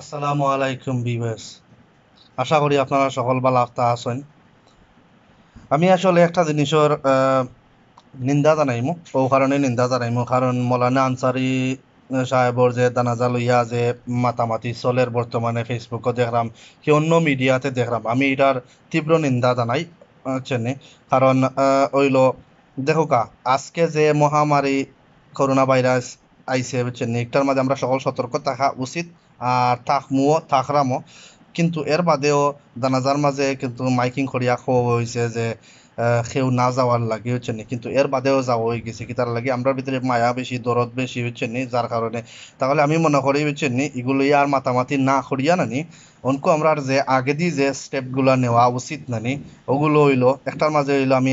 আসসালামু আলাইকুম ভিভার্স আশা করি আপনারা সকল ভালো আফতা আছেন আমি আসলে একটা জিনিসের নিন্দা জানাইমু ও কারণে নিন্দা জানাইমু কারণ মৌলানা আনসারি সাহেবর যে দানাজা লইয়া যে মাতামাতি চলের বর্তমানে ফেসবুকও দেখলাম কি অন্য মিডিয়াতে দেখলাম আমি এটার তীব্র নিন্দা জানাই চেনে কারণ ওইল দেখো কা আজকে যে মহামারী করোনা ভাইরাস আইসে হচ্ছে নেকটার মাঝে আমরা সকল সতর্ক থাকা উচিত আর থাক রামও কিন্তু এর বাদেও দানাজার মাঝে কিন্তু মাইকিং করিয়া খোয়া হয়েছে যে সেও না যাওয়ার লাগে হচ্ছে নি কিন্তু এর বাদেও যাওয়া হয়ে গেছে কি তার লাগে আমরা ভিতরে মায়া বেশি দরদ বেশি হচ্ছে নি যার কারণে তাহলে আমি মনে করি হচ্ছে নি এগুলো আর মাতামাতি না করিয়া নানি অনকো আমরা যে আগে দিয়ে যে স্টেপগুলো নেওয়া উচিত নানি ওগুলো হইলো একটার মাঝে হইলো আমি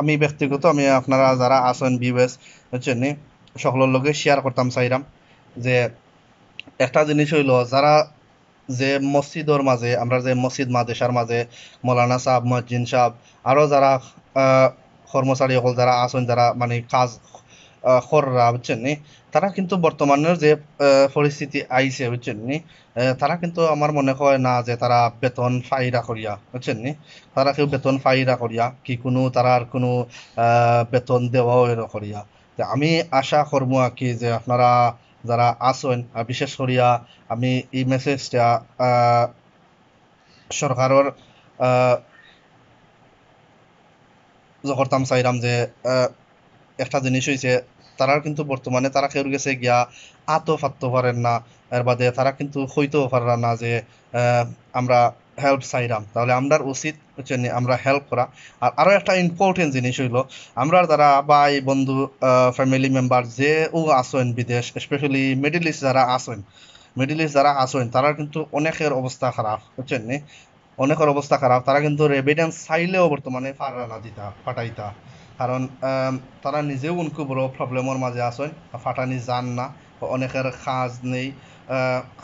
আমি ব্যক্তিগত আমি আপনারা যারা আসেন বিবেস হচ্ছে নি সকলের লগে শেয়ার করতাম চাইরাম যে একটা জিনিস হইল যারা যে মসজিদর মাঝে আমরা যে মসজিদ মাদেশার মাঝে মৌলানা সাহাব মজ্জিন সাহাব আরও যারা কর্মচারী সকল যারা আছেন যারা মানে কাজ খররা বুঝছেন নি তারা কিন্তু বর্তমানের যে পরিস্থিতি আইছে বুঝছেন নি তারা কিন্তু আমার মনে হয় না যে তারা বেতন ফাইরা করিয়া বুঝছেন নি তারা কেউ বেতন ফাইরা করিয়া কি কোনো আর কোনো বেতন দেওয়াও করিয়া আমি আশা করব আর কি যে আপনারা যারা আসেন বিশেষ করিয়া আমি এই মেসেজটা সরকারের জগরতাম চাইলাম যে একটা জিনিস হয়েছে তারা কিন্তু বর্তমানে তারা কেউ গেছে গিয়া আতো ফাততে পারেন না এর বাদে তারা কিন্তু হইতেও পারেন না যে আমরা হেল্প চাইলাম তাহলে আমরার উচিত হচ্ছে আমরা হেল্প করা আর আরও একটা ইম্পর্টেন্ট জিনিস হইলো আমরা যারা ভাই বন্ধু ফ্যামিলি মেম্বার যে ও আসেন বিদেশ স্পেশালি মিডিল ইস্ট যারা আসেন মিডিল ইস্ট যারা আসেন তারা কিন্তু অনেকের অবস্থা খারাপ বুঝছেন নি অনেকের অবস্থা খারাপ তারা কিন্তু রেভিডেন্স চাইলেও বর্তমানে ফারানা দিতা ফাটাইতা কারণ তারা নিজেও উনকু বড় প্রবলেমের মাঝে আসেন ফাটানি যান না অনেকের কাজ নেই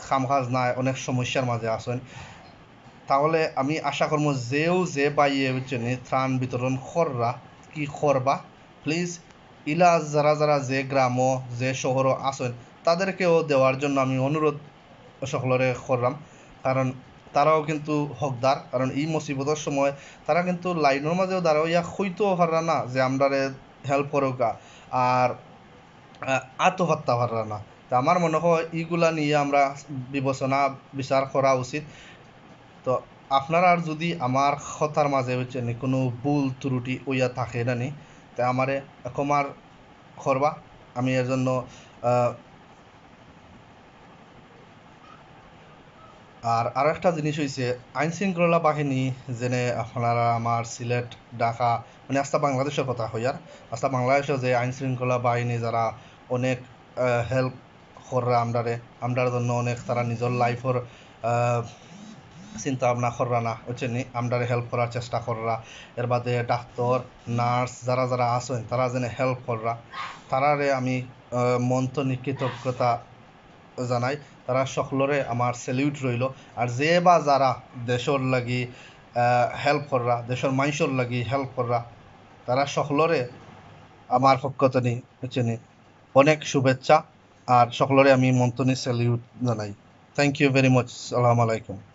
খাম কাজ নাই অনেক সমস্যার মাঝে আসেন তাহলে আমি আশা করবো যেও যে বা ইয়ে জন্য ত্রাণ বিতরণ কররা কি করবা প্লিজ ইলা যারা যারা যে গ্রাম যে শহর আছেন তাদেরকেও দেওয়ার জন্য আমি অনুরোধ সকলরে করলাম কারণ তারাও কিন্তু হকদার কারণ এই মুসিবতের সময় তারা কিন্তু লাইনের মাঝেও দাঁড়াইয়া হইতেও হারা না যে আমরা হেল্প করুক আর আত্মহত্যা হারা না তা আমার মনে হয় এইগুলা নিয়ে আমরা বিবেচনা বিচার করা উচিত তো আপনারা আর যদি আমার কথার মাঝে হচ্ছে কোনো ভুল ত্রুটি ওইয়া থাকে না নি তা আমারে ক্ষমার করবা আমি এর জন্য আর আর একটা জিনিস হয়েছে আইন শৃঙ্খলা বাহিনী যেনে আপনারা আমার সিলেট ঢাকা মানে আস্তা বাংলাদেশের কথা হয় আর আস্তা বাংলাদেশের যে আইন শৃঙ্খলা বাহিনী যারা অনেক হেল্প করে আমরারে আমরার জন্য অনেক তারা নিজের লাইফের চিন্তা ভাবনা কররা না হচ্ছে নি হেল্প করার চেষ্টা কররা এর বাদে ডাক্তার নার্স যারা যারা আছেন তারা যেন হেল্প কররা তারারে আমি মন্ত্র নিকৃতজ্ঞতা জানাই তারা সকলরে আমার সেলিউট রইল আর যে বা যারা দেশর লাগি হেল্প কররা দেশের মানুষের লাগি হেল্প কররা তারা সকলরে আমার পক্ষতনি হচ্ছে নি অনেক শুভেচ্ছা আর সকলরে আমি মন্তনি সেলিউট জানাই থ্যাংক ইউ ভেরি মাচ আসসালামু আলাইকুম